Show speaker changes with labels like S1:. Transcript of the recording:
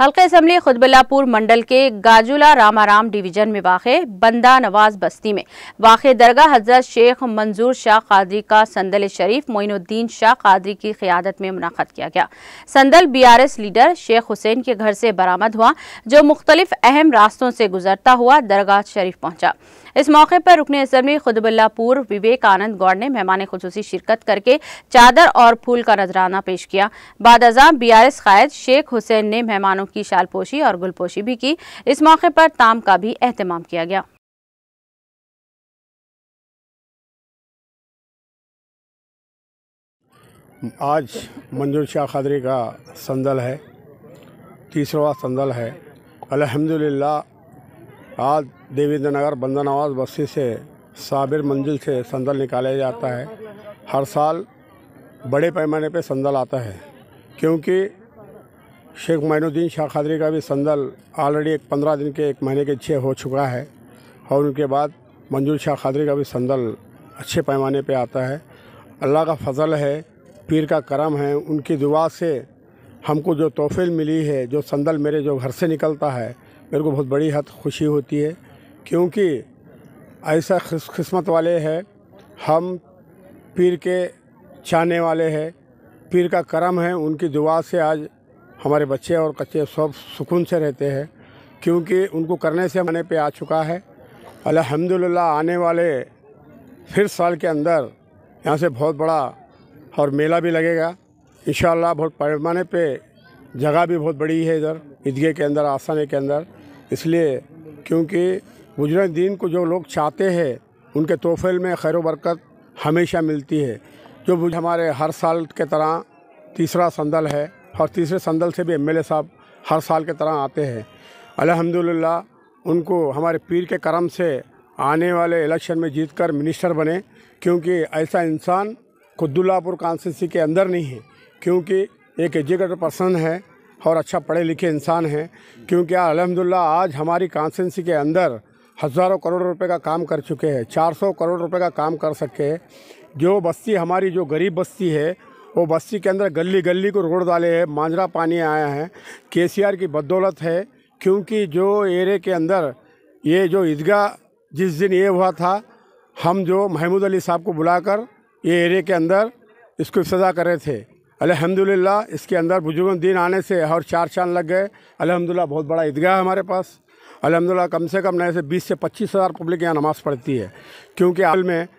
S1: हल्का असम्बली खुदबल्लापुर मंडल के गाजुला रामाराम डिवीजन में वाक़ बंदा नवाज बस्ती में वाक़ दरगाह हजरत शेख मंजूर शाह कादरी का संदल शरीफ मोइनुद्दीन शाह कादरी की क़्यादत में मुनद किया गया संदल B R S leader Sheikh Hussain के घर से बरामद हुआ जो मुख्तलिफ अहम रास्तों से गुजरता हुआ दरगाह शरीफ पहुँचा इस मौके पर रुकन असम्बली खुदबुल्लापुर विवेक आनंद गौड़ ने मेहमान खसूसी शिरकत करके चादर और फूल का नजराना पेश किया बाद बी आर एस कायद शेख हुसैन ने मेहमानों की शालपोशी और गुलपोशी भी की इस मौके पर ताम का भी एहतमाम किया गया
S2: आज मंजूर शाह खादरी का संदल है तीसरा संदल है अल्हम्दुलिल्लाह आज देवेंद्र नगर नवाज बस्ती से साबिर मंजिल से संदल निकाला जाता है हर साल बड़े पैमाने पे संदल आता है क्योंकि शेख मैनुद्दीन शाह खादरी का भी संदल ऑलरेडी एक पंद्रह दिन के एक महीने के छः हो चुका है और उनके बाद मंजूर शाह खादरी का भी संदल अच्छे पैमाने पे आता है अल्लाह का फजल है पीर का करम है उनकी दुआ से हमको जो तोहफ़े मिली है जो संदल मेरे जो घर से निकलता है मेरे को बहुत बड़ी हद खुशी होती है क्योंकि ऐसा किस्मत वाले हैं हम पीर के चाहने वाले हैं पीर का करम है उनकी दुआ से आज हमारे बच्चे और कच्चे सब सुकून से रहते हैं क्योंकि उनको करने से मने पे आ चुका है अलहमदिल्ला आने वाले फिर साल के अंदर यहाँ से बहुत बड़ा और मेला भी लगेगा इन बहुत पैमाने पे जगह भी बहुत बड़ी है इधर ईदगे के अंदर आसाने के अंदर इसलिए क्योंकि गुजर दिन को जो लोग चाहते हैं उनके तोहफे में खैर बरकत हमेशा मिलती है जो हमारे हर साल के तरह तीसरा संदल है और तीसरे संदल से भी एमएलए साहब हर साल के तरह आते हैं अल्हम्दुलिल्लाह उनको हमारे पीर के करम से आने वाले इलेक्शन में जीतकर मिनिस्टर बने क्योंकि ऐसा इंसान खुदुल्लापुर कॉन्स्टिट्यूंसी के अंदर नहीं है क्योंकि एक एजुकेटेड पर्सन है और अच्छा पढ़े लिखे इंसान है क्योंकि अलहमदिल्ला आज हमारी कॉन्स्टिट्यूंसी के अंदर हज़ारों करोड़ रुपए का काम कर चुके हैं 400 करोड़ रुपए का काम कर सके हैं जो बस्ती हमारी जो गरीब बस्ती है वो बस्ती के अंदर गली गली को रोड डाले हैं मांजरा पानी आया है के सी आर की बदौलत है क्योंकि जो एरे के अंदर ये जो ईदगाह जिस दिन ये हुआ था हम जो महमूद अली साहब को बुलाकर ये एरिए के अंदर इसको सजा कर रहे थे अलहमदिल्ला इसके अंदर बुजुर्ग दिन आने से और चार चांद लग गए अलहमदिल्ला बहुत बड़ा ईदगाह है हमारे पास अलहमदिल्ला कम से कम नए से बीस से पच्चीस हज़ार पब्लिक यहाँ नमाज़ पढ़ती है क्योंकि हाल में